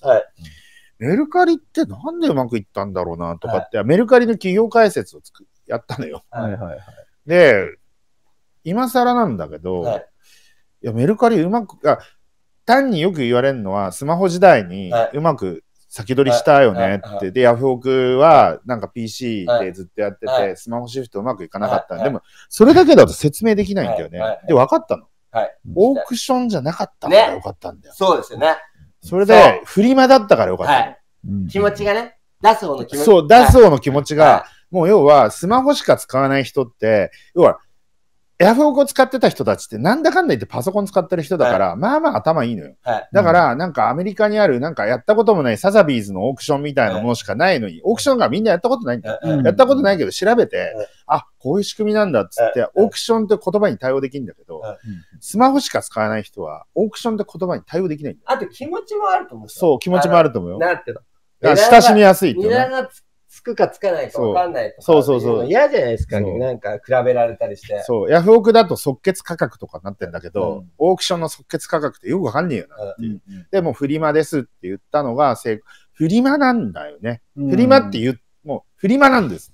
はい。メルカリってなんでうまくいったんだろうなとかって、メルカリの企業解説をつくやったのよ。はいはいはい。で、今更なんだけど、はい、いやメルカリうまくあ、単によく言われるのは、スマホ時代にうまく先取りしたよねって、はいはい、で、ヤフオクはなんか PC でずっとやってて、スマホシフトうまくいかなかった。でも、それだけだと説明できないんだよね。で、分かったの。はい、オークションじゃなかったのがよかったんだよ。ね、そうですよね。それで、フリマだったからよかった。はい。気持ちがね、出す方の気持ちそう、出す方の気持ちが、もう要は、スマホしか使わない人って、要は、エアフォークを使ってた人たちって、なんだかんだ言ってパソコン使ってる人だから、はい、まあまあ頭いいのよ。はい、だから、なんかアメリカにある、なんかやったこともないサザビーズのオークションみたいなものしかないのに、オークションがみんなやったことないんだよ。やったことないけど調べて、あ、こういう仕組みなんだっつって、オークションって言葉に対応できるんだけど、スマホしか使わない人は、オークションって言葉に対応できないんだよ。あと気持ちもあると思う。そう、気持ちもあると思うよ。なってた。親しみやすいって、ね。値段がつつくかつかないかわかんないとかそうそうそう嫌じゃないですか、ね、なんか比べられたりしてそうヤフオクだと即決価格とかなってんだけど、うん、オークションの即決価格ってよくわかんねえよなう、んうん、でもフリマですって言ったのが正フリマなんだよね、フリマって言うもうフリマなんです、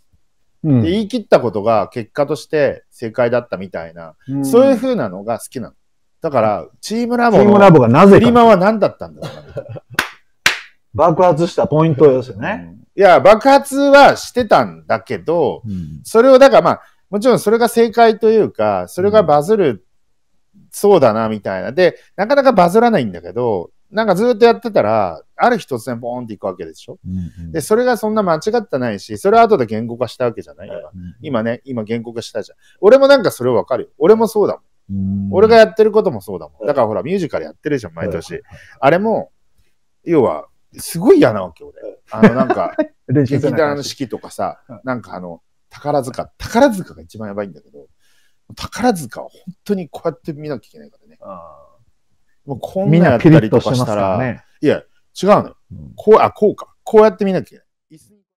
うん、で言い切ったことが結果として正解だったみたいな、そういうふうなのが好きなのだからチームラボフリマは何だったんだろう爆発したポイントですよね。いや、爆発はしてたんだけど、うん、それをだからまあ、もちろんそれが正解というか、それがバズる、そうだな、みたいな。で、なかなかバズらないんだけど、なんかずっとやってたら、ある日突然ボーンっていくわけでしょ、うんうん、で、それがそんな間違ってないし、それは後で言語化したわけじゃない、うん、今ね、今言語化したじゃん。俺もなんかそれわかるよ。俺もそうだもん。ん俺がやってることもそうだもん。だからほら、ミュージカルやってるじゃん、毎年。あれも、要は、すごい嫌なわけ、俺。あの、なんか、劇 団の式とかさ、なんかあの、宝塚、宝塚が一番やばいんだけど、宝塚は本当にこうやって見なきゃいけないからね。もうこんなやったりとかしたら、いや、違うのよ、こう、あ、こうか。こうやって見なきゃいけない。